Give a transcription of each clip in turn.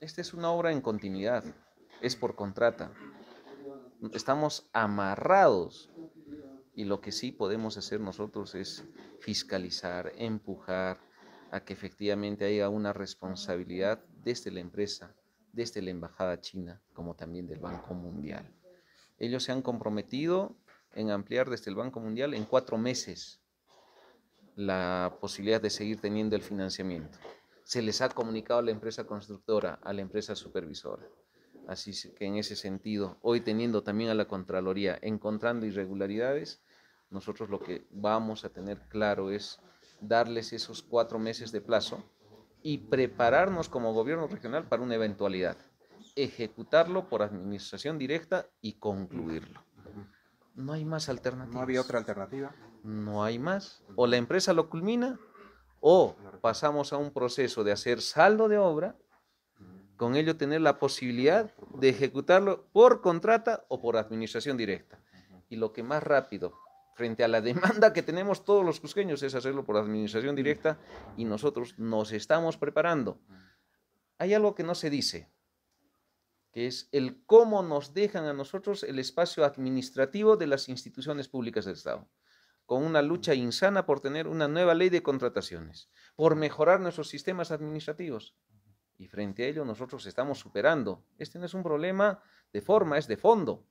Esta es una obra en continuidad, es por contrata. Estamos amarrados y lo que sí podemos hacer nosotros es fiscalizar, empujar a que efectivamente haya una responsabilidad desde la empresa, desde la Embajada China, como también del Banco Mundial. Ellos se han comprometido en ampliar desde el Banco Mundial en cuatro meses la posibilidad de seguir teniendo el financiamiento se les ha comunicado a la empresa constructora, a la empresa supervisora. Así que en ese sentido, hoy teniendo también a la Contraloría, encontrando irregularidades, nosotros lo que vamos a tener claro es darles esos cuatro meses de plazo y prepararnos como gobierno regional para una eventualidad, ejecutarlo por administración directa y concluirlo. No hay más alternativa. No había otra alternativa. No hay más. O la empresa lo culmina o pasamos a un proceso de hacer saldo de obra, mm. con ello tener la posibilidad de ejecutarlo por contrata o por administración directa. Y lo que más rápido, frente a la demanda que tenemos todos los cusqueños, es hacerlo por administración mm. directa y nosotros nos estamos preparando. Mm. Hay algo que no se dice, que es el cómo nos dejan a nosotros el espacio administrativo de las instituciones públicas del Estado con una lucha insana por tener una nueva ley de contrataciones, por mejorar nuestros sistemas administrativos. Y frente a ello nosotros estamos superando. Este no es un problema de forma, es de fondo.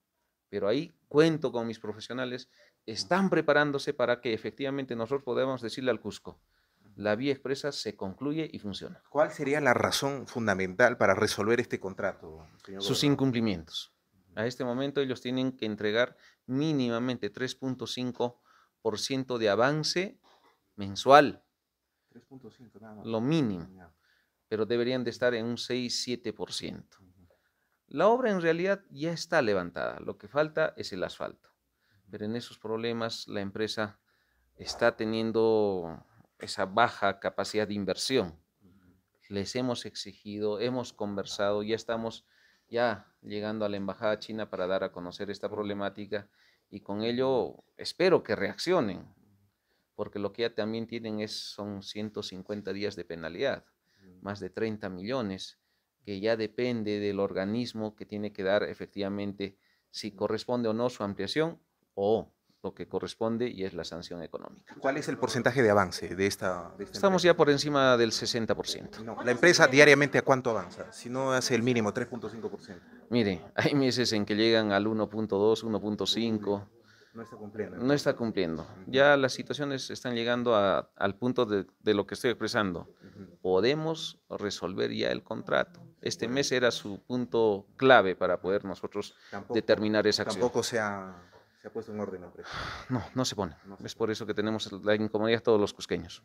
Pero ahí cuento con mis profesionales, están preparándose para que efectivamente nosotros podamos decirle al Cusco, la vía expresa se concluye y funciona. ¿Cuál sería la razón fundamental para resolver este contrato? Sus incumplimientos. A este momento ellos tienen que entregar mínimamente 3.5 ciento de avance mensual. Lo mínimo. Pero deberían de estar en un 6-7%. La obra en realidad ya está levantada. Lo que falta es el asfalto. Pero en esos problemas la empresa está teniendo esa baja capacidad de inversión. Les hemos exigido, hemos conversado, ya estamos ya llegando a la Embajada China para dar a conocer esta problemática y con ello espero que reaccionen, porque lo que ya también tienen es, son 150 días de penalidad, más de 30 millones, que ya depende del organismo que tiene que dar efectivamente si corresponde o no su ampliación o lo que corresponde y es la sanción económica. ¿Cuál es el porcentaje de avance de esta? Estamos ya por encima del 60%. la empresa diariamente a cuánto avanza? Si no hace el mínimo, 3.5%. Mire, hay meses en que llegan al 1.2, 1.5. No está cumpliendo. No está cumpliendo. Ya las situaciones están llegando al punto de, lo que estoy expresando. Podemos resolver ya el contrato. Este mes era su punto clave para poder nosotros determinar esa acción. Tampoco sea puesto un orden, No, no No se pone. es por eso que tenemos la incomodidad todos los cusqueños.